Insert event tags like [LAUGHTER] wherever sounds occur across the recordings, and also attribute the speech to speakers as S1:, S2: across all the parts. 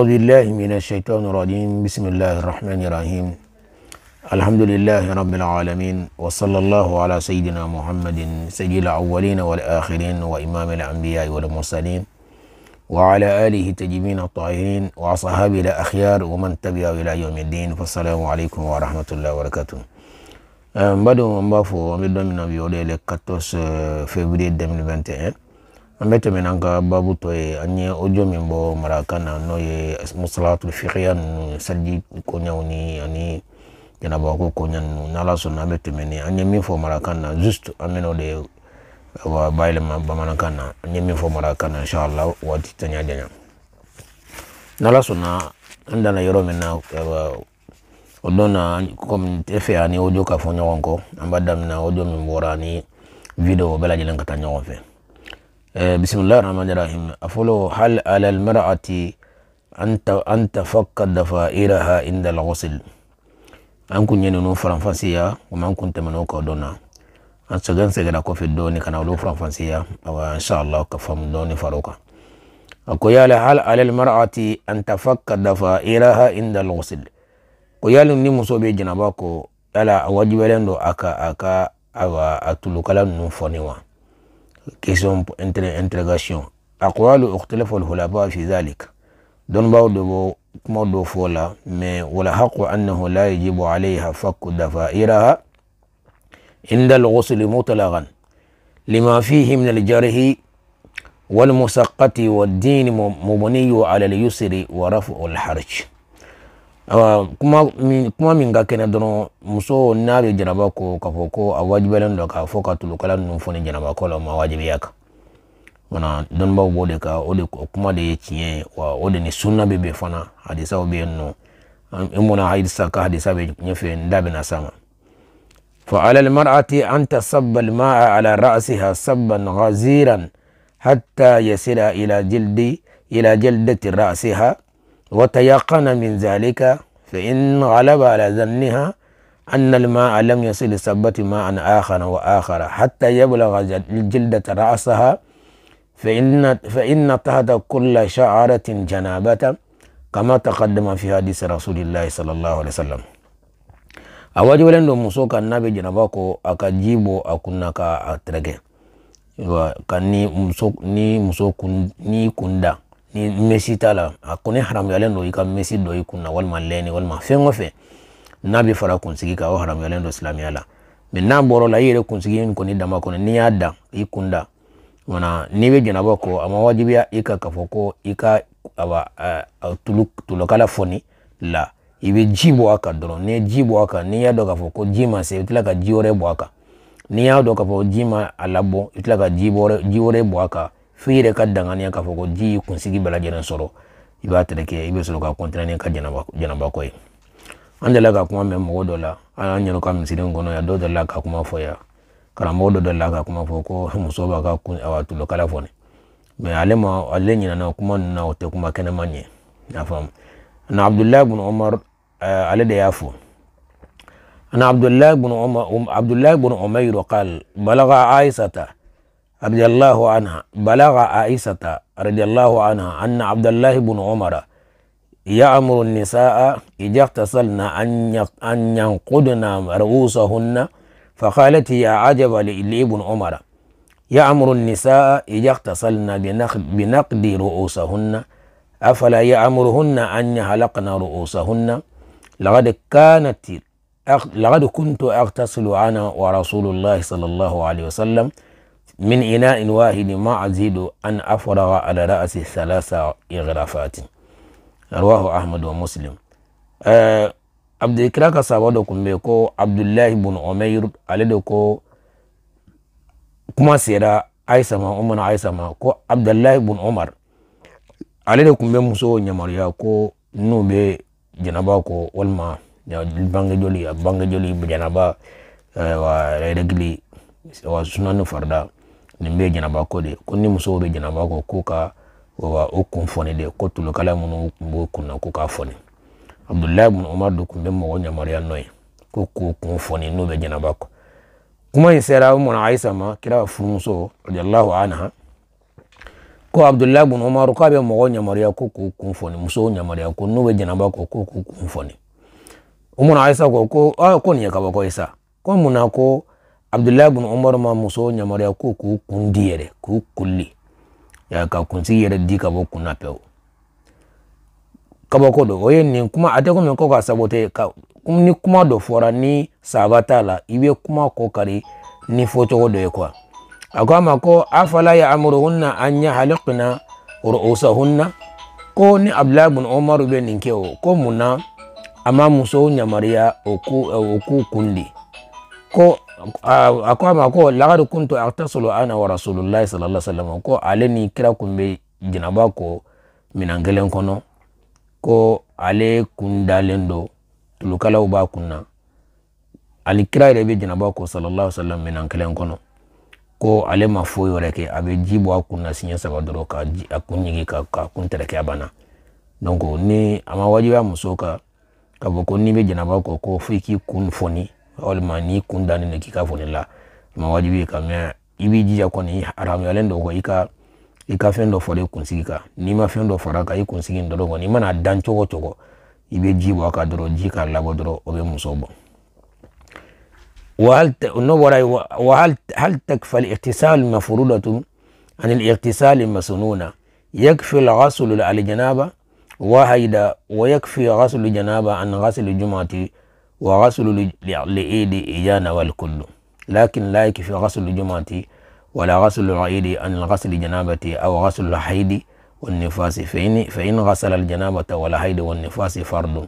S1: أعوذ بالله من الشيطان الرجيم بسم الله الرحمن الرحيم الحمد لله رب العالمين وصلى الله على سيدنا محمد سيد الأولين والآخرين وإمام الأنبياء والمرسلين وعلى آله التجيبين الطاهرين وأصحابه الأخيار ومن تبعه إلى يوم الدين فالسلام عليكم ورحمة الله وبركاته بدو مبافو ومدو من أبيولي لكتوس آه، فبراير 2021 an menanga babu toye anye ojo mimbo bɔ maraka na n'o ye musalatul fiqhiya ninnu sanji koɲaw ni ani janabako koɲa ninnu n'ala sɔnna na bɛ tɛmɛ anye mifo ye min fɔ maraka na just an de wa baile bamanankan na an ye min fɔ maraka na insha Allah waati tɛ janya n'ala sɔnna an dana yɔrɔ min na o don na komi tɛ fɛ ani ojo kafonya fɔ ambada mina ojo mimbo rani video bela lajɛlen ka wafe بسم الله الرحمن الرحيم أفولو هل على المرأة أن تفقد ضفائرها عند الغسل an kun ɲɛ ninnu faranfasiya komi an kun tɛmɛn'o kan dɔn na an sɛgɛn sɛgɛnna kɔfɛ dɔɔni ka na olu faranfasiya awa insha allah ka faamu dɔɔni far'o kan a ko yala hal alal mar'ati an tafakkada fa iraha inda al-ghusl ko yali ni muso bɛ janaba ko yala a wajibiyalen don a ka a ka awa a tulukala ninnu fɔ ne wa كيسون انتر انترغاسيون أقوال اختلف الخلفاء في ذلك دون برضو برضو فولا مي والحق أنه لا يجب عليها فك ضفائرها عند الغسل مطلقا لما فيه من الجرح والمسقط والدين مبني على اليسر ورفع الحرج kuma min kuma min ka kɛnɛ dɔrɔn muso n'a bɛ jɛnɛba ko k'a fɔ ko a wajibiyalen don k'a fɔ ka tulukala ninnu fɔ ni jɛnɛba ko la o ma wajibiya kan wala dɔnnibaw b'o de kan o de kuma de ye tiɲɛ ye wa o de ni sunna bɛ bɛn fana hadisaw bɛ yen nɔ i mɔna hadisa ka hadisa bɛ ɲɛfɛ n da bɛna s'a ma فعلى المرأة أن تصب الماء على رأسها صبا غزيرا حتى يصل إلى جلد إلى جلدة رأسها وتيقن من ذلك فإن غلب على ظنها أن الماء لم يصل لثبت ماء آخر وآخر حتى يبلغ الجلدة رأسها فإن, فإن تحت كل شعرة جنابة كما تقدم في حديث رسول الله صلى الله عليه وسلم awaji walen do muso ka nabe janaba ko aka jibo a kunna ka a tereke ni mesi tala la a kɔni haramuyalen don i ka mesi dɔ i kun na walima lɛni walima fɛn o fɛn n'a bɛ fara kunsigi kan o haramuyalen don silamɛya la mɛ n'a bɔr'o la i yɛrɛ kunsigi in kɔni dama kɔni n'i y'a da i kun da n'i bɛ jɛnɛba kɔ a ma wajibiya i kan k'a fɔ ko i ka awa tulu tulokala fɔni la i bɛ ji bɔ a kan dɔrɔn n'i ye ji bɔ a kan n'i y'a dɔn k'a fɔ ko ji ma se i bɛ tila ka ji wɛrɛ bɔ a kan n'i y'a dɔn k'a fɔ ji ma a labɔ i bɛ tila ka ji wɛrɛ ji wɛrɛ bɔ a kan f'i yɛrɛ ka danganiya k'a fɔ ko ji kunsigi bɛɛ lajɛlen sɔrɔ i b'a tereke i bɛ sɔrɔ ka kɔntiniye ni ka jɛnɛbakɔ ye an delila ka kuma mɛn mɔgɔ dɔ la an y'an ka misiri kɔnɔ yan dɔ delila ka kuma fɔ yan karamɔgɔ dɔ delila ka kuma fɔ ko [LAUGHS] muso b'a ka kun a tulokala fɔ ni mɛ ale ma ale ɲinɛna kuma ninnu na o tɛ kuma kɛnɛma ɲɛ y'a faamu na abdulahi bin omar ale de y'a fɔ na abdulahi bin omar abdulahi bin omar yurɔ kal balaga aisata رضي الله عنها بلغ عائشة رضي الله عنها أن عبد الله بن عمر يأمر النساء إذا اغتسلن أن ينقدن رؤوسهن فقالت يا عجب لابن عمر يأمر النساء إذا اغتسلن بنقد رؤوسهن أفلا يأمرهن أن يهلقن رؤوسهن لقد كانت لقد كنت أغتسل أنا ورسول الله صلى الله عليه وسلم min ina in wahidi ma azidu an afrawa ala ra'asi salasa ighrafatin rawahu ahmad wa muslim eh abdulkira ka sabo da kumbe ko abdullahi ibn umair alade ko kuma sera aisa ma umman aisa ma ko abdullahi ibn umar alade kumbe muso nyamar ya ko nube janaba ko walma ya bange joli bange joli janaba eh, wa regli wa sunan farda nin bɛ jɛnɛba ko de ko ni musow bɛ jɛnɛba ko k'u ka o kun fɔni de ko tulukala minnu tun b'o kunna ko k'a fɔni abdulayi bin umar do kun bɛ mɔgɔ yamaruya nɔ ye ko k'o kun fɔni n'o bɛ jɛnɛba ko kuma in sera o aisa ma kira furumuso radiallahu anha ko abdulayi bin umar k'a bɛ mɔgɔ yamaruya ko ko kun fɔni musow yamaruya ko n'u be jɛnɛba kɔ ko ko kun fɔni o aisa ko ko ko nin ye kabako ye sa ko mun na ah, ko abdullahi bin umar ma muso yamaruya ko k'u kun di yɛrɛ k'u kulli ya ka kunsigi yɛrɛ di ka bɔ kun na pewu kabako do o ye nin kuma a tɛ komi ko ka sabote ka ni kuma dɔ fɔra ni saba t'a la i bɛ kuma ko kari ni fɔcogo dɔ ye kuwa a ko a ma ko afala ya amuruhunna an ya haliqna ru'usahunna ko ni abdullahi bin umar bɛ nin kɛ o ko mun na a ma musow yamaruya o k'u kundi ko a ko a ma ko lagadu kuntu artasulu ana wa rasulillahi sallallahu alaihi wasallam ko ale ni kira kun bɛ jinaba ko minan kelen kɔnɔ ko ale kun dalen don tulukalaw b'a kun na ani kira yɛrɛ bɛ jinaba ko sallallahu alaihi wasallam minan kelen kɔnɔ ko ale ma foyi wɛrɛ kɛ a bɛ ji bɔ a kun na siɲɛ saba dɔrɔn ka a kun ɲigin ka a kun tɛrɛkɛ a banna donc ni a ma wajibiya muso kan k'a fɔ ko n'i be jinaba ko ko f'i k'i kun foni walima n'i kun dannen don k'i ka foni la i ma wajibi ye ka mɛn i b'i jija kɔni haramuyalen don i ka i ka fɛn dɔ fɔra i kunsigi kan n'i ma fɛn dɔ fara a kan i kunsigi in dɔrɔn kɔni i mana dan cogo o cogo i bɛ ji bɔ a kan dɔrɔn ji k'a labɔ dɔrɔn o bɛ muso bɔ. وهل ت... نبرة وهل هل تكفى الاغتسال مفروضة عن الاغتسال مسنونة يكفي الغسل على الجنابة وهيدا ويكفي غسل الجنابة عن غسل الجمعة وغسل لعيد إجانا والكل لكن لا يكفي غسل الجمعة ولا غسل العيد عن غسل جنابة أو غسل الحيد والنفاس فإن, فإن غسل الجنابة والحيد والنفاس فرض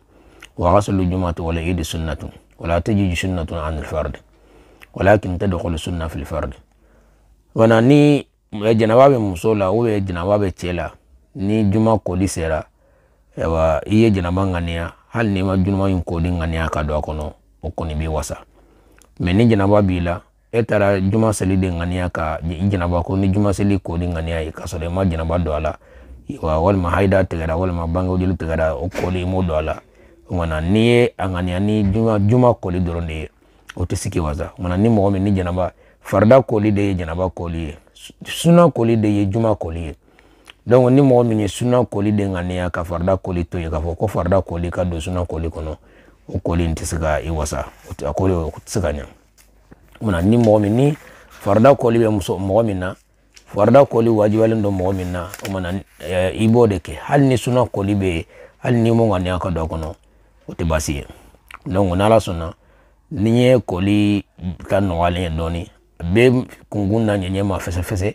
S1: وغسل الجمعة والعيد سنة ولا تجد سنة عن الفرد ولكن تدخل السنة في الفرد وناني جنابة مصولة أو جنابة تيلا ني juma kodi sera ewa iye jinaban ŋaniya hali n'i ma dunuma in koli ŋaniya ka don a kɔnɔ o kɔni b'i wasa mɛ ni janaba b'i la juma seli de ŋaniya ka jina janaba ko ni juma seli kodi ŋaniya ye k'a sɔrɔ i ma janaba don a la walima haida tigɛra walima wal jeli tigɛra o koli i m'o don a la o kumana n'i ye a ni juma juma koli dɔrɔn de ye o tɛ se ni mɔgɔ min ni janaba farida koli de ye janaba koli ye suna koli de juma koli ye donc ni mɔgɔ min ye suna koli de ŋaniya ka farida koli to yen k'a fɔ ko farida koli ka don suna koli kɔnɔ o koli in tɛ se ka i wasa a koli o tɛ se ka ɲa munna ni mɔgɔ min ni farida koli bɛ muso mɔgɔ min na farida koli wajibiyalen don mɔgɔ min na o mana i b'o de kɛ hali ni suna koli bɛ yen hali ni mun ŋaniya ka don a kɔnɔ o tɛ baasi ye donc n'ala sɔnna ni ye koli ka nɔgɔyalen ye dɔɔni a bɛ kunkun na ɲɛɲɛ ma fɛsɛfɛsɛ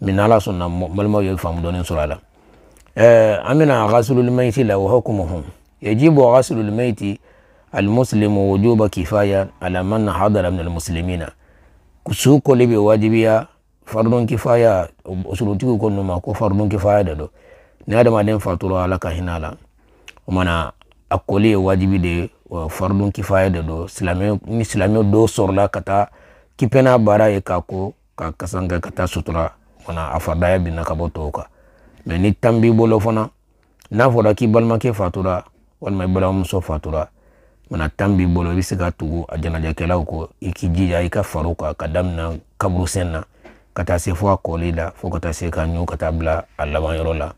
S1: min n'ala sɔnna n balimaw ye faamu dɔɔni sɔrɔ a la ɛɛ an bɛna ghasilul mayiti la wa hukumuhu yajibu ghasilul mayiti almuslimu wujuba kifaya ala man hadara min almuslimina su koli bɛ wajibiya faridun kifaya usulutigiw ko ninnu ma ko faridun kifaya de don ni adamaden fatura ala ka hinɛ a la o mana a koli ye fana a faridaya binna ka bɔ tɔw kan mɛ ni tan b'i bolo fana n'a fɔra k'i balimakɛ fatura walima i balimamuso fatura mana tan b'i bolo i bɛ se ka tugu a janajakɛlaw kɔ i k'i jija i ka far'u kan ka daminɛ kaburusɛn na ka taa se fo a kɔli la fo ka taa se k'a ɲu ka taa bila a labanyɔrɔ la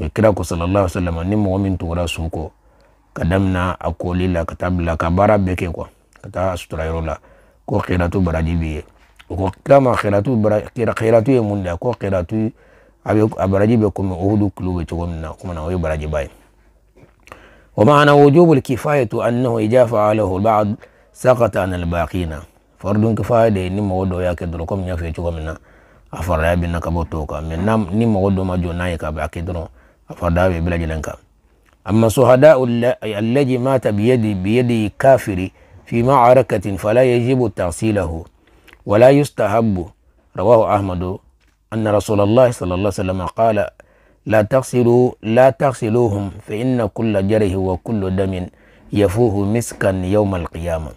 S1: o kira ko sallallahu alaihi wa sallam ni mɔgɔ min tugura su kɔ ka daminɛ a koli la ka taa bila ka baara bɛɛ kɛ kuwa ka taa sutura yɔrɔ la ko kira to baraji b'i ye. وكما kilama kiratu kiratu ye mun da ko kiratu a baraji bɛ komi uhudu kulu bɛ cogo min ومعنى وجوب الكفاية أنه إذا فعله البعض سقط عن الباقين فرد كفاية دي نما ودو يا كدرو كم يفي چوكا منا أفر يا بنا كبوتوكا من نم نما ما جو نايكا باكدرو بلا جلنكا أما شهداء الذي مات بيد بيد كافر في معركة فلا يجب تغسيله ولا يستحب رواه أحمد أن رسول الله صلى الله عليه وسلم قال لا تغسلوا لا تغسلوهم فإن كل جره وكل دم يفوه مسكا يوم القيامة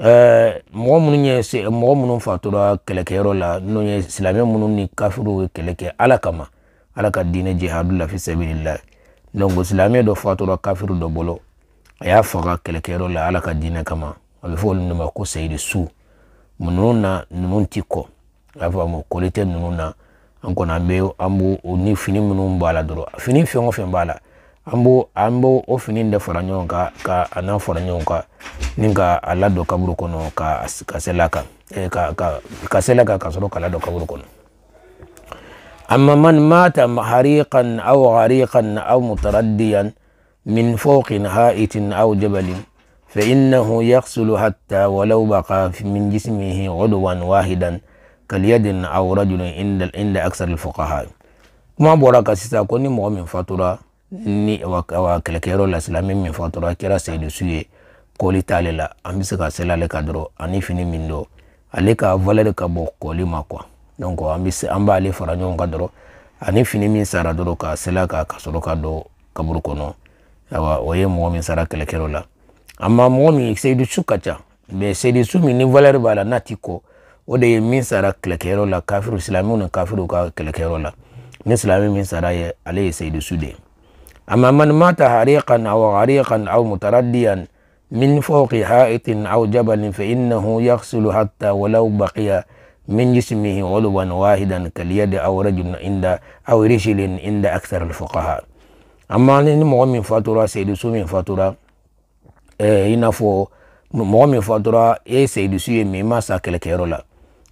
S1: آه، مغم نوني مغم نون فاتورا كلك لا نوني سلامي مونوني كافرو كلك على كما على كدين جهاد الله في سبيل الله نونغو سلامي دو فاتورا كافرو دو بولو يا فغا كلك لا على كدين كما أبي فول نما كو سيد السوء Nunu na nunu ti kɔ afa mu tɛ nunu na an kɔni ankɔ na ambe ambu ni fini minnu b'a la dɔrɔn fini fɛn o fɛn b'a la an b'o an b'o o fini de fara ɲɔgɔn kan ka a n'a fara ɲɔgɔn kan ni ka a ladon kaburu kɔnɔ ka ka sela kan e, ka ka ka sela kan ka sɔrɔ ka ladon kaburu kɔnɔ amma man mata hariqan aw ghariqan aw mutaraddiyan min fawqin ha'itin aw jabalin فإنه يغسل حتى ولو بقى من جسمه عضوا واحدا كاليد أو رجل عند أكثر الفقهاء kuma bɔra ka sisan ko ni mɔgɔ min fatura ni wa kɛlɛkɛyɔrɔ la silamɛ min fatura kɛra seyidu su ye kɔli t'ale la an bɛ se ka seli ale ka dɔrɔn ani fini min don ale ka valeur ka bɔ kɔli ma kuwa donc an bɛ se an b'ale fara ɲɔgɔn kan dɔrɔn ani fini min sara dɔrɔn ka seli a kan ka sɔrɔ ka don kaburu kɔnɔ ayiwa o ye mɔgɔ min sara kɛlɛkɛyɔrɔ la. amma mɔgɔ min seyidusu ka ca mɛ seyidusu min ni valɛri b'a la n'a ti kɔ o de ye min sara kɛlɛkɛyɔrɔ la kafiru silamɛw ni kafiruw ka kɛlɛkɛyɔrɔ la ni silamɛ min sara ye ale ye seyidusu de ye amma man mata hariqan aw hariqan aw mutaraddiyan min fawqi ha'itin aw jabalin fa innahu yaghsilu hatta walau baqiya من جسمه عضوا واحدا كاليد او رجل عند او رجل عند اكثر الفقهاء اما ان مؤمن فاتوره سيد سومي فاتوره ɛɛ i n'a fɔ mɔgɔ min fatura e seyidusu ye mɛ e ma sa kɛlɛkɛyɔrɔ la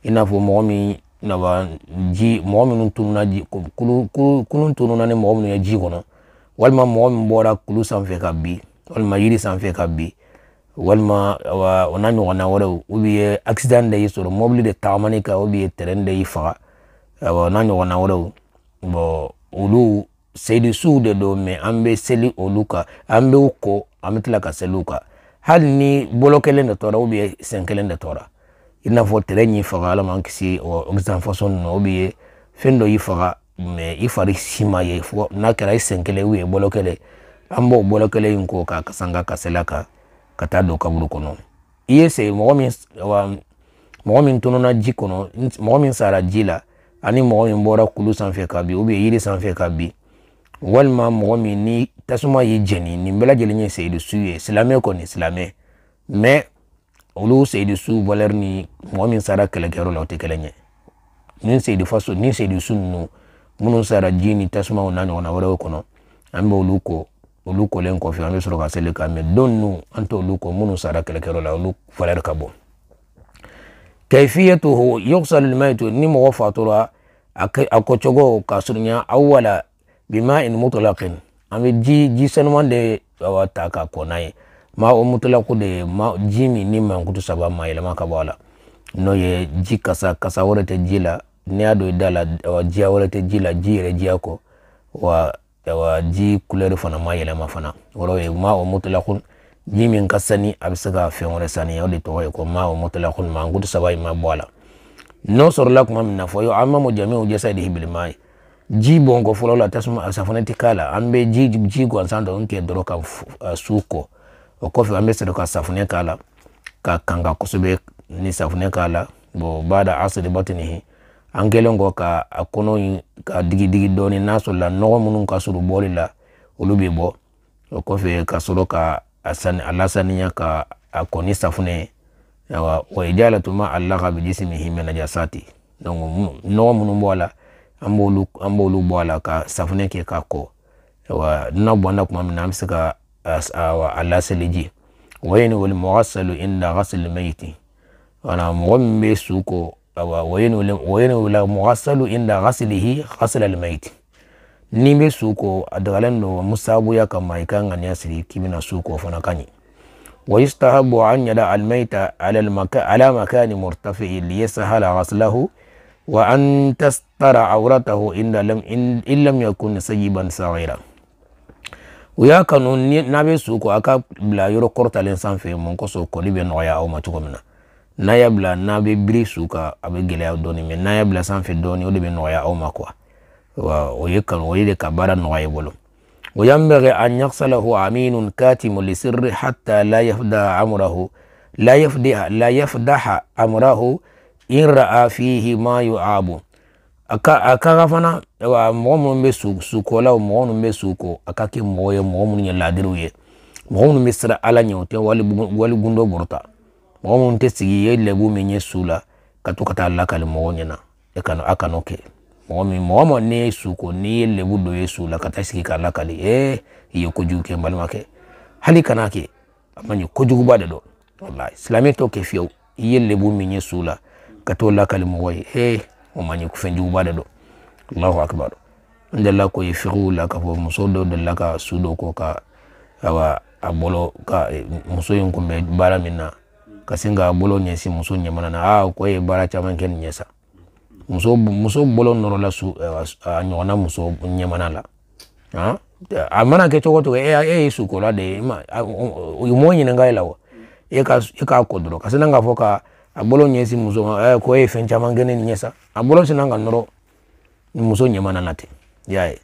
S1: i n'a fɔ mɔgɔ min naba ji mɔgɔ minnu tununa ji kulu kulu kulu tununa ni mɔgɔ minnu ye ji kɔnɔ walima mɔgɔ min bɔra kulu sanfɛ ka bin walima yiri sanfɛ ka bin walima awa o n'a ɲɔgɔnna wɛrɛw ou bien accident de y'i sɔrɔ mobili de tagamani kan ou bien terrain de y'i faga awa o n'a ɲɔgɔnna wɛrɛw bon olu selisiw de don mɛ an bɛ seli olu kan an b'u ko an bɛ tila ka seli u kan hali ni bolo kelen de tora ubiyɛn sen kelen de tora i n'a fɔ tɛrɛ y'i faga ala man kisi o zanfasɔn ninnu o bɛ ye fɛn dɔ y'i faga mɛ i fari sima ye fo n'a kɛra i sen kelen u ye bolo kelen an b'o bolo kelen in ko k'a kasanga kasɛla kan ka taa don kaburu kɔnɔ i ye sɛ mɔgɔ min mɔgɔ min tununa ji kɔnɔ mɔgɔ min sara ji la ani mɔgɔ min bɔra kulu sanfɛ ka bin ubiyɛn yiri sanfɛ ka bi walima mɔgɔ min ni tasuma y'i jeni nin bɛɛ lajɛlen ye seyidusu ye silamɛ kɔni silamɛ mɛ olu seyidusu valeur ni mɔgɔ min sara kɛlɛkɛyɔrɔ la o tɛ kelen ye ni seyidu faso ni seyidusu ninnu minnu sara ji ni tasumaw n'a ɲɔgɔnna wɛrɛw kɔnɔ an bɛ olu ko olu kolen kɔfɛ an bɛ sɔrɔ ka seli kan mɛ don ninnu an t'olu ko minnu sara kɛlɛkɛyɔrɔ la olu valeur ka bon kayfiyatuhu yuqsal lilmayitu ni mɔgɔ fatura a kɔcogo ka surunya awala bima in mutlaqin an ji ji sanuman de awa ta ka kɔ ma o mutlaku de ma ji min ni mankutu saba ma yɛlɛma ka bɔ n'o ye ji kasa kasa wɛrɛ tɛ ji n'i y'a don i da la awa jiya ji la ji yɛrɛ jiya wa ji kulɛri fana ma yɛlɛma fana o ye ma o mutlaku ji min ka sani a bɛ se de ye ko ma o mutlaku mankutu saba ma n'o jami'u jasadihi bil ma'i ji bongo fulo la tasuma asafuna tikala ambe ji ji gansan dɔ tigɛ dɔrɔn ka su kɔ o kɔfɛ an bɛ sɔrɔ ka k'a kanga kusube ni safunɛ kala bo bada asri batini hi angelo ngo ka akono kɔnɔ ka digi digi doni naso la nɔgɔ munu ka suru boli la ulubi bo okofi ka suru ka asani alasani ya ka akoni kɔ wa safunɛ ye ayiwa o tuma ala ka bi jisi min hinɛ na jasati nɔgɔ munu bɔ a an b'olu an b'olu bɔ a la ka safunɛ kɛ k'a kɔ ayiwa n'a bɔnna tuma min na an bɛ se ka a laseli ji wayini wali mɔgɔsalu inda ghasli mayiti wala mɔgɔ min bɛ su kɔ ayiwa wayini wali wayini wali mɔgɔsalu inda ghaslihi ghasla mayiti ni bɛ su kɔ a dagalen don musabuya kama i kan ka nin siri k'i bɛna su kɔ fana ka ɲi ويستحب أن يدع الميت على المكان على مكان مرتفع ليسهل غسله wa an tastara auratahu inda lam in lam yakun sayyiban saghira uya kanu n'a bɛ su ko a ka bila yɔrɔ kɔrɔtalen sanfɛ mun kosɔn kɔli bɛ nɔgɔya aw ma cogo min na y'a bila n'a bɛ biri su kan a bɛ gɛlɛya dɔɔni mɛ n'a y'a bila sanfɛ dɔɔni o de bɛ nɔgɔya aw ma kuwa wa o ye kanu o ye ka baara nɔgɔya i bolo وينبغي أن يغسله عمين كاتم لسر حتى لا يفدى أمره لا يفدح لا يفدح أمره in ra'a fihi ma yu'abu aka aka fana wa mɔgɔ minnu bɛ su sukolaw mɔgɔ minnu bɛ suko a ka kɛ mɔgɔ ye mɔgɔ minnu ye laadiriw ye mɔgɔ minnu bɛ siran ala ɲɛ o tɛ wali wali gundo bɔrɔta mɔgɔ minnu tɛ sigi ye lɛbu min ye su la ka to ka taa lakali mɔgɔw ɲɛna e kana a kan'o kɛ mɔgɔ min mɔgɔ ma ne ye suko n'i ye lɛbu dɔ ye su la ka taa sigi k'a lakali ee i ye kojugu kɛ n balimakɛ hali kana kɛ a man ɲi kojuguba de don walayi silamɛ t'o kɛ fiyewu i ye lɛbu min ye su la ka to lakali e ee, o mañi ko fen jubade allahu akbar ɗo ndella koye fihu laka fo muso ɗo ndella ka suuɗo ko ka awa a ka e, muso yin kun ɓe baara min ka sin ka bolo ɲɛsin muso ɲɛmana na a ko ye baara caman kɛ nin ɲɛ sa muso muso bolo nɔrɔla su a ɲɔgɔnna muso ɲɛmana la a mana kɛ cogo cogo e, e, e ye sukola de ye i m'o ɲininka e la wa e ka e k'a ko dɔrɔn ka sin k'a fɔ a bolo ɲɛ si muso ma ko e ye fɛn caman kɛ ɲɛ sa a bolo sina ka nɔrɔ muso ɲɛma nana ten i y'a ye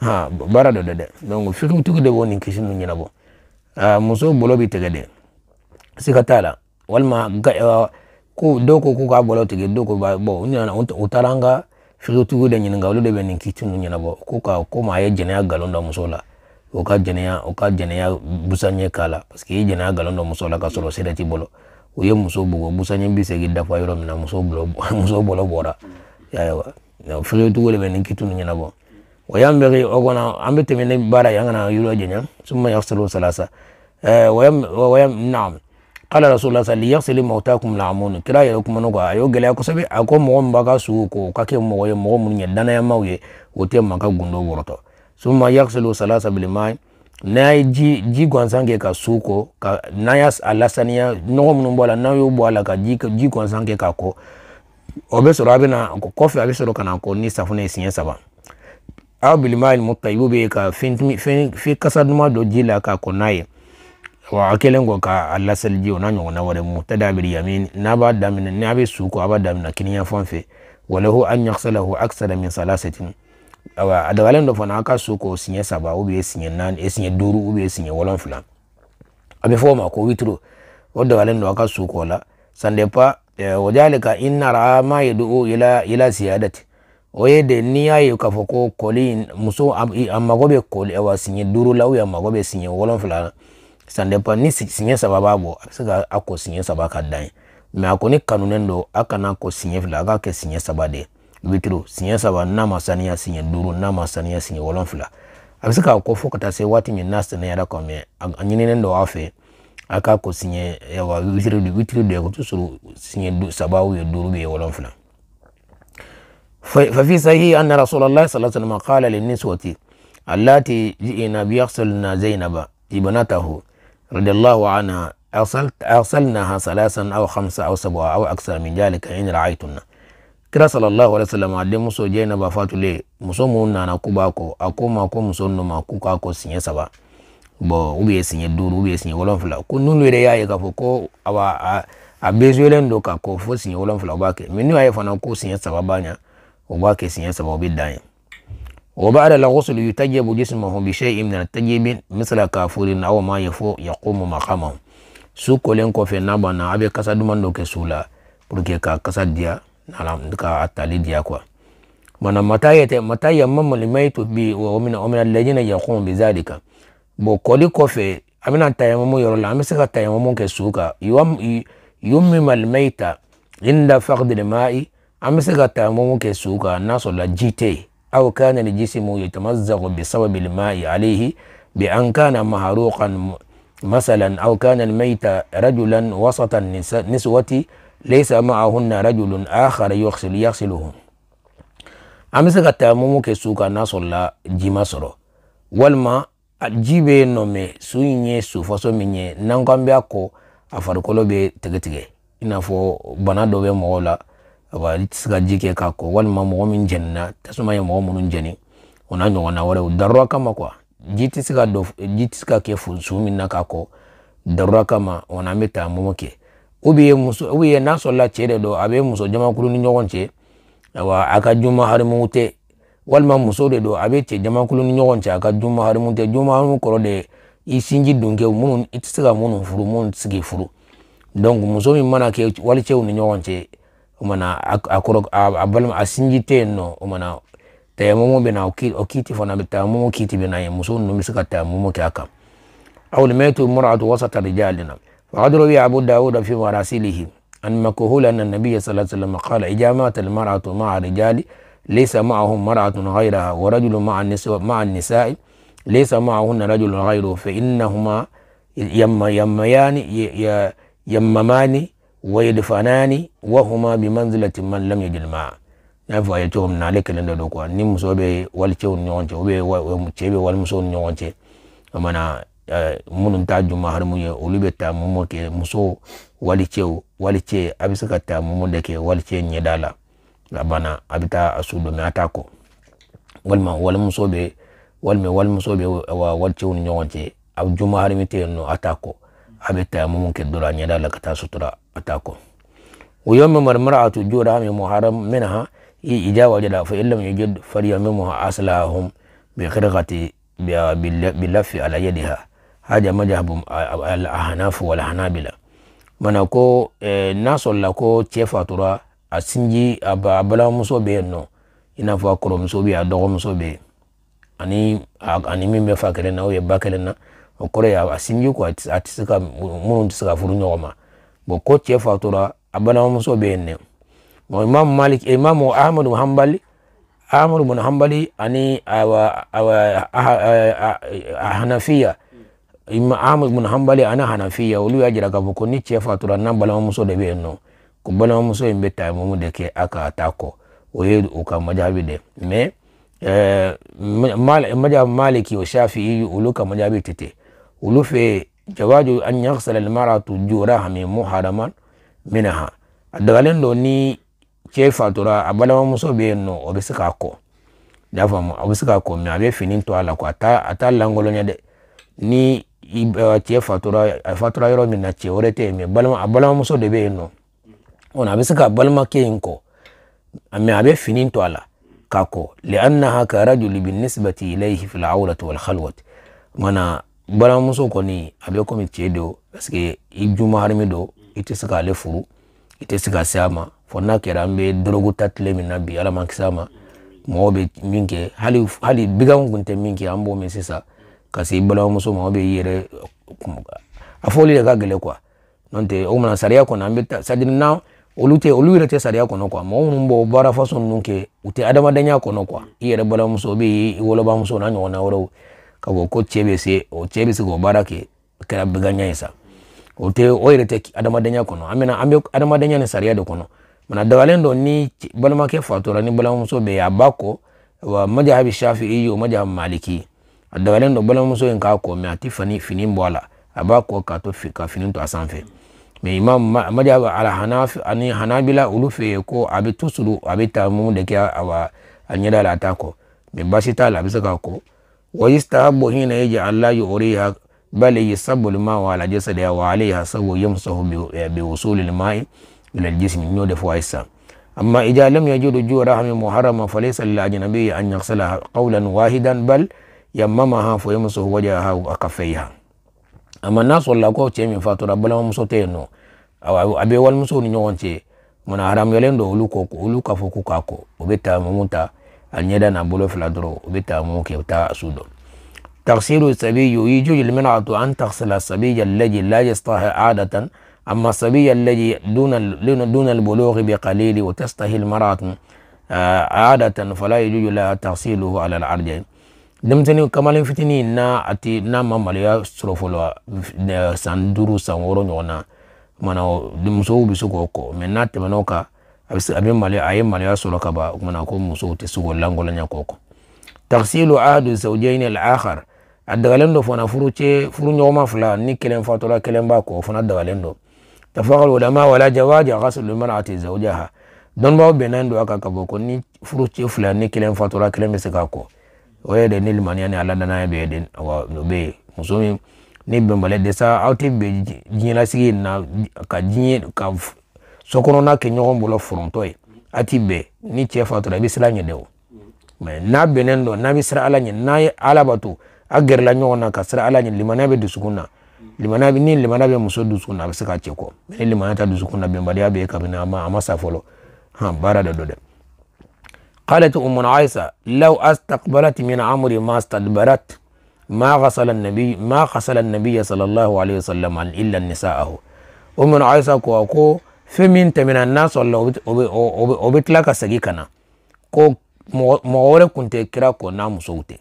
S1: ha baara dɔ dɛ dɛ donc fitigi de b'o nin kisi nu ɲɛnabɔ muso bolo bi tigɛ de siga t'a la walima ko dɔw ko ko k'a bolo tigɛ dɔw ko bɔn u nana u taara an ka fitigi de ɲininka olu de bɛ nin kisi nu ɲɛnabɔ ko ka ko ma ye jɛnɛya nkalon da muso la o ka jɛnɛya o ka jɛnɛya busan ɲɛ k'a la parce que i ye jɛnɛya nkalon dɔ muso la ka sɔrɔ sira t'i bolo uye musobo gwogusanya ebisege eddafu ayora mina musobola bora yawa fere tuwelebe nenkitunu nyenabo wayambere ogona ambe temene bara yangana yura jenya summa yaghsilu salasa eh, wayam wayam naam qala rasulullah sa liyaghsil mawtakum la'amun kira ya kuma nogo ayo gele ako sabe ako mo mbaka su ko kake mo ye mo mun nyedana ya mawye wote maka gundo woroto summa yaghsilu salasa bil n'a ye ji ji gansan kɛ ka su kɔ ka n'a y'a lasaniya nɔgɔ ka ji ji gansan kɛ k'a kɔ o bɛ sɔrɔ a ni safunɛ ye saba aw bilima alimukayibu bɛ ka fɛn fɛn fɛn kasa k'a kɔ n'a wa a k'a lasali ji o n'a ɲɔgɔnna wɛrɛ mu yamin n'a b'a daminɛ n'a bɛ su kiniya fan walahu an yaxsalahu aksara min salasatin awa adagalen dɔ fana a ka so kɔ siɲɛ saba ubiyɛn siɲɛ naani siɲɛ duuru ubiyɛn siɲɛ wolonfila a bɛ fɔ o ma ko witiri o dagalen don a ka so kɔ la sandepa eh, wajalika innara ma yadu ila ila ziyadati o ye de n'i y'a ye k'a fɔ ko kɔli muso a mago bɛ kɔli awa siɲɛ duuru la a mago bɛ siɲɛ wolonfila la sandepa ni siɲɛ saba b'a bɔ a bɛ se ka a kɔ siɲɛ saba ka dan ye mɛ a kɔni kanunen don a kana kɔ siɲɛ fila a k'a kɛ siɲɛ saba de ye witiri siɲɛ saba n'a ma saniya siɲɛ duuru n'a ma saniya siɲɛ wolonfila a bɛ se k'a kɔ fo ka taa se waati min n'a sɛnɛyara kɔ mɛ a ɲininen don aw fɛ a k'a ko siɲɛ wa witiri witiri dɔ ye o tɛ sɔrɔ siɲɛ saba ye duuru ye wolonfila ففي صحيح أن رسول الله صلى الله عليه وسلم قال للنسوة اللاتي جئنا بيغسلنا زينب ابنته رضي الله عنها أغسلناها ثلاثا أو خمسة أو سبعة أو أكثر من ذلك إن رأيتن kira sallallahu alaihi wasallam a denmuso jainaba fatule muso mun nana ku b'a kɔ a ko ma ko muso ninnu ma k'u k'a kɔ siɲɛ saba bɔn u bɛ siɲɛ duuru u bɛ siɲɛ wolonfila ko n'olu yɛrɛ y'a ye k'a fɔ ko awa a a bezuelen don ka kɔ fo siɲɛ wolonfila u b'a kɛ mɛ n'u y'a ye fana ko siɲɛ saba b'a ɲɛ u b'a kɛ siɲɛ saba u bɛ dan ye o b'a yɛrɛ la woso tajɛ bu jisuma ma hɔn bi se i minɛ tajɛ bi misala k'a fori na aw ma ye fo yakumu makama su kolen kɔfɛ n'a banna a bɛ kasa duman dɔ kɛ su la puruke ka kasa diya duka hata lidi yako mana matayete mataya mama limaitu bi wa min wa min alladhina yaqum bizalika bo koli kofe amina tayamumu yoro la amisa ka tayamumu ke suka yum yumim almaita inda faqd alma'i amisa ka tayamumu ke suka naso la jite aw kana aljismu yatamazzagu bisababi alma'i alayhi bi an kana mahruqan مثلا أو كان الميت رجلا وسط النسوة laisa ma'ahunna rajulun akhar yughsil yaghsiluhun an bɛ se ka tayamamu kɛ su kan n'a sɔrɔla ji ma sɔrɔ walima ji bɛ yen nɔ mɛ su in ye su faso min ye n'an ko an bɛ a kɔ a farikolo bɛ tigɛtigɛ i n'a fɔ bana dɔ bɛ mɔgɔw la ayiwa i tɛ se ka ji kɛ k'a kɔ walima mɔgɔ min jɛnina tasuma ye mɔgɔ minnu jɛni o n'a ɲɔgɔnna wɛrɛw darura kama kuwa ji tɛ se ka dɔ ji tɛ se ka kɛ su min na k'a kɔ darura kama o n'an bɛ tayamamu kɛ ou muso ou n'a sɔrɔla cɛ de don a bɛ muso jamakulu ni ɲɔgɔn cɛ ayiwa a ka juma harimu tɛ walima muso de don a bɛ cɛ jamakulu ni ɲɔgɔn cɛ a ka juma harimu tɛ juma harimu kɔrɔ de i sinji donkɛw minnu i tɛ se ka minnu furu minnu tɛ se k'i furu donc muso min mana kɛ walicɛw ni ɲɔgɔn cɛ o mana a kɔrɔ a balima a sinji tɛ yen nɔ o mana tayamumu bɛ na o ki fana bɛ tayamumu kiti bɛ na yen muso ninnu bɛ se ka tayamumu kɛ a kan aw de mɛ to mura a to wasa ta de ale na. وقد روي أبو داود في مراسله أن مكهول أن النبي صلى الله عليه وسلم قال إجامة المرأة مع الرجال ليس معهم مرأة غيرها ورجل مع النساء مع النساء ليس معهن رجل غيره فإنهما يم يميان يممان ويدفنان وهما بمنزلة من لم يجد الماء nafa ya نالك لندوكوا نمسوا بي do kwa وبي muso be wal cewu ni Eh, minnu ta juma harimu ye olu bɛ taa mumu kɛ muso wali cɛw wali cɛ a bɛ se ka taa mumu de kɛ wali cɛ ɲɛda la a banna a bɛ taa a su don a t'a kɔ walima walimuso bɛ walima walimuso bɛ wa walicɛw ni ɲɔgɔn cɛ a juma harimi tɛ yen nɔ a t'a kɔ a bɛ taa mumu kɛ dɔ la ɲɛda la ka taa sutura a t'a kɔ o yɔrɔ min marimara a tu jora min muharam min ha ijawa jada fa illam yajid fariya min muha aslahum bi khirqati bi lafi ala yadiha haja madhhabu al-ahnafu wal hanabila mana ko n'a sɔrɔla ko cɛ fatura a sinji a balimamuso bɛ yen nɔ i n'a fɔ a kɔrɔmuso bɛ yen a dɔgɔmuso bɛ yen ani ani min bɛ fa kelen na o ye ba kelen na o kɔrɔ ye a sinji ko a tɛ se ka minnu tɛ se ka furu ɲɔgɔn ma bon ko cɛ fatura a balimamuso bɛ yen nɔ bon imaamu malik imaamu ahmadu hanbali ahmadu bin hanbali ani awa awa hanafiya ahmed bin hanbali ana hanafiya olu y'a jira eh, k'a fɔ ko ni cɛ fatura n'a balimamuso de bɛ yen nɔ ko balimamuso in bɛ taimamu de kɛ a ka taa kɔ o ye o ka majaabi dɛ mais majaabi maliki o shafi'i olu ka majaabi tɛ ten olu fɛ jawaju an yaghsala almaratu juraha min muharaman minaha a dagalen don ni cɛ fatura a balimamuso bɛ yen nɔ o bɛ se k'a kɔ i y'a faamu a bɛ se k'a kɔ mais a bɛ fini to a la quoi a t'a a t'a lankolonya dɛ ni i cɛ fatura a fatura yɔrɔ min na cɛ wɛrɛ tɛ yen mɛ balima a balimamuso de bɛ yen nɔ kɔni a bɛ se ka balimakɛ in kɔ mɛ a bɛ fini to a la k'a kɔ li'annaha karajuli binisbati ilayhi fil awlati wal mana balimamuso kɔni a bɛ komi cɛ don parce que i jumaharimi don i tɛ se k'ale furu i tɛ se ka se a ma fɔ n'a kɛra an bɛ dɔrɔgu ta tile min na bi ala man kisi a ma mɔgɔw bɛ min kɛ hali hali biganw tun tɛ min kɛ an b'o mɛn sisan kasi balawu muso ma o bɛ i yɛrɛ kun a fɔli de ka gɛlɛ kuwa n'o tɛ o mana sariya kɔnɔ an bɛ taa c'est à dire olu tɛ olu yɛrɛ tɛ sariya kɔnɔ kuwa mɔgɔ minnu b'o baara fasɔn ninnu kɛ u tɛ adamadenya kɔnɔ kuwa i yɛrɛ balimamuso bɛ i wolobamuso n'a ɲɔgɔnna wɛrɛw ka fɔ ko cɛ bɛ se o cɛ bɛ se k'o baara kɛ o kɛra bɛɛ ye sa o tɛ o yɛrɛ tɛ adamadenya kɔnɔ an bɛ an bɛ adamadenya ni sariya de kɔnɔ mana dagalen dɔ ni balimakɛ fatura ni balimamuso bɛ yen a ba kɔ wa majahabi shafi'i ye o majahabi maliki a dabalen don balimamuso in k'a kɔ mɛ a ti fani fini bɔ a la a b'a kɔ k'a to ka fini to a sanfɛ mɛ imam madi ala hanaf ani hanabila olu fɛ yen ko a bɛ to sulu a bɛ taa mun de kɛ a ɲɛda la a t'a kɔ mɛ baasi t'a la a bɛ se k'a kɔ wa yistahabu hina yaj'al yuriha bal yasabbu al-ma'a ala jasadihi wa alayha sawu yamsahu bi wusul al-ma'i ila al-jism no da fa isa amma idza lam yajid jura rahmi muharrama falaysa lil ajnabi an yaghsilaha qawlan wahidan bal yammamaha fo yamsuhu wajaha wa kaffayha amma na solla ko ce min fatura bala so te no abe wal muso ni nyon ce muna haram yalen ndo uluko uluka ulu kako obeta mu muta anyeda na bolo fladro obeta mu ke ta sudo تغسيل الصبي يجوز المنعة أن تغسل الصبي الذي لا يستطيع عادة أما الصبي الذي دون دون البلوغ بقليل وتستحي المرأة عادة فلا يجوز لها تغسيله على العرجين denmisɛnnin kamalen fitini n'a ati n'a ma maloya sɔrɔ fɔlɔ eh, san duuru san wɔɔrɔ ɲɔgɔn na kumana musow bɛ se k'o kɔ mɛ n'a tɛmɛna o kan a bɛ se a bɛ maloya a ye maloya sɔrɔ ka ban o kumana ko musow tɛ se k'o lankolonɲɛ k'o kɔ takisilu ahadu zawjaini al-akhar a dagalen do fana furu cɛ furu ɲɔgɔnma fila ni kelen fatɔla kelen b'a kɔ o fana dagalen do tafakal ulama wala jawaja ghaslu mar'ati zawjaha dɔnnibaw bɛnnen do a kan ka bɔ ko ni furu cɛ fila ni kelen fatɔla kelen bɛ se k'a kɔ wɔyɛ dɛ ne limaniya ne ala danaya bɛɛ de wa o bɛ muso min ni bɛnbaliya de sa aw tɛ bɛn diɲɛlasigi in na ka diɲɛ ka sokɔnɔna kɛ ɲɔgɔn bolo forontɔ ye a ti bɛn ni cɛ fatura i e bɛ siran ɲɛ dɛ o mɛ n'a bɛnnen dɔ n'a bɛ siran ala ɲɛ n'a ye ala bato a gɛrɛla ɲɔgɔn na ka siran ala ɲɛ limaniya bɛ dusukun na limaniya bɛ ni limaniya bɛ muso dusukun na a bɛ se ka cɛ kɔ mɛ ni limaniya ta dusukun na bɛnbaliya bɛ yen kabini a ma a ma sa fɔlɔ han baara de do dɛ. قالت أم عائشة لو استقبلت من عمري ما استدبرت ما غسل النبي ما غسل النبي صلى الله عليه وسلم إلا نساءه أم عائشة كوكو femin tamina na solla obi tila ka segi kana ko mɔgɔ wɛrɛ kun tɛ kira kɔ n'a musow tɛ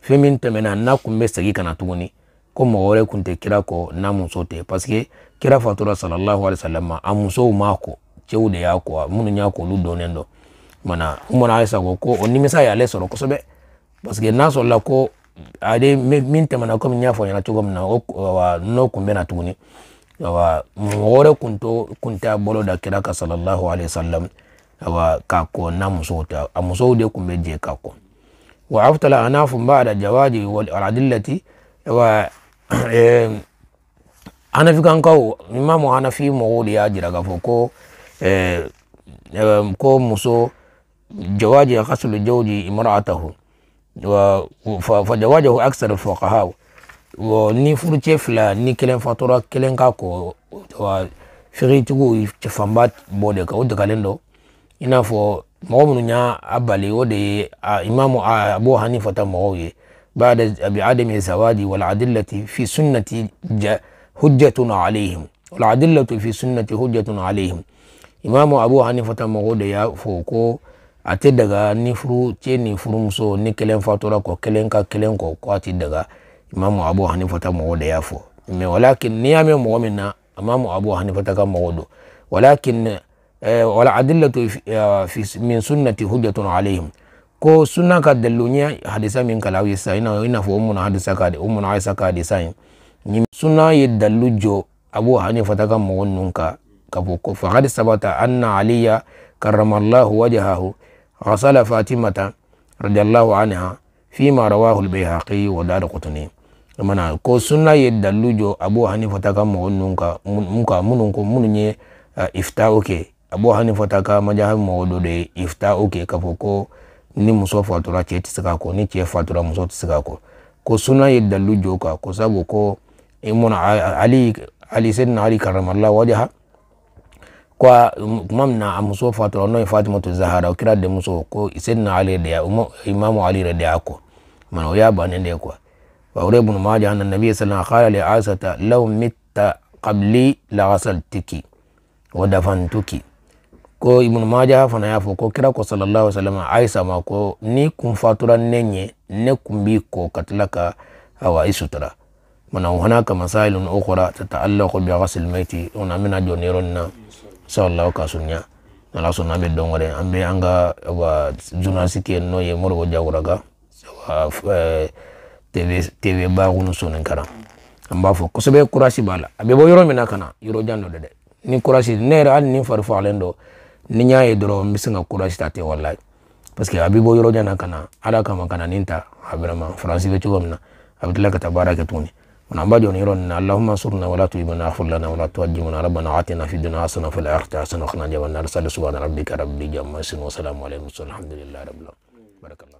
S1: femin tɛmɛna n'a kun bɛ segi kana tuguni ko mɔgɔ wɛrɛ kun tɛ kira kɔ n'a muso tɛ parce que kira fatura salallahu alaihi wasallam a musow m'a kɔ cɛw de y'a kɔ minnu y'a kɔ olu dɔnnen dɔn mana n bɔra ko ko ko o nimisa y'ale sɔrɔ kosɛbɛ parce que naso la ko ade min tɛmɛna komi n y'a fɔ ɲɛna cogo min wa n'o kun bɛna tuguni awa mɔgɔ wɛrɛ kun to kun t'a bolo da kira ka sallallahu alaihi wasallam wa k'a ko n'a musow ta a musow de kun bɛ k'a ko wa aftala anafu ba'da jawaji wal adillati wa [CLEARS THROAT] eh awa hanafikankaw imamu hanafi mɔgɔw de y'a jira k'a fɔ eh, eh ko muso جواز غسل الزوج امرأته فجواجه أكثر الفقهاء ni furucɛ fila ni kelen fatura kelen ka kɔ figitigiw fanba bɔ de kan o dagalen dɔ i n'a fɔ mɔgɔ minnu y'a a bali o de ye imamu abu hanifa mɔgɔw ye ba'da abi adami zawadi wal fi sunnati hujjatun fi sunnati hujjatun imamu abu mɔgɔw de y'a fɔ ko a daga ni furu cɛ ni furumuso ni kelen fatura kɔ kelen ka kelen kɔ ko a daga imamu abu hanifata mɔgɔ de y'a fɔ mɛ walakin n'i y'a mɛn mɔgɔ min na imamu abu hanifata ka mɔgɔ don walakin eh, wala adillatu eh, min sunnati hujjatun alaihim ko sunna ka dalilu ɲɛ hadisa min kala aw ye sisan i n'a fɔ o munna hadisa ka o munna hadisa ka hadisa ye nin sunna ye dalilu jɔ abu hanifata ka mɔgɔ ninnu kan ka fɔ ko fakadi sabata anna aliya karamallahu wajahahu غسل فاطمة رضي الله عنها فيما رواه البيهقي ودار قطني mana ko sunna ye dalu jo abu hanifa ta ka mɔgɔ ninnu ka mun ka minnu ko minnu ye uh, iftaw kɛ abu hanifa ta ka majahabi mɔgɔ dɔ de ye iftaw kɛ k'a fɔ ko ni muso fatura cɛ tɛ se ka kɔ ni cɛ fatura muso tɛ se ka kɔ ko sunna ye dalu jo kan ko sabu ko i mɔna ali ali sedina ali karamala wajaha kwa mam na muso fatura no fatima to zahara kira de muso ko na ali da ya imam ali da ya ko mana ya ba ne da kwa wa ure ibn majah anna nabi sallallahu alaihi wasallam qala li asata law mitta qabli la ghasaltiki wa dafantuki ko ibn majah fana ya fo ko kira ko sallallahu alaihi wasallam aisha ma ko ni kun fatura nenye ne kun bi ko katlaka awa isutra mana hunaka masailun ukhra tata'allaqu bi ghasl mayti una mina joniron na sawalaw ka sunya ala sɔnna an bɛ dɔn wɛrɛ an bɛ an ka journaliste kɛ n'o ye moribo tv tv b'a fɔ kosɛbɛ kurasi b'a la a bɛ bɔ yɔrɔ min na ka na yɔrɔ jan dɔ dɛ ni kurasi ne yɛrɛ hali ni fari fagalen ni n y'a ye kurasi ta ten parce que a bɛ bɔ yɔrɔ jan ala kama ka na nin ta a vraiment faransi bɛ ka taa baara ونعبد يرون اللهم انصرنا ولا تهمنا اغفر لنا ولا تهجمنا ربنا عاتنا في الدنيا حسنه وفي الاخره حسنه وقنا عذاب النار سبحان ربك رب العزه عما يصفون وسلام على الحمد لله رب العالمين بارك الله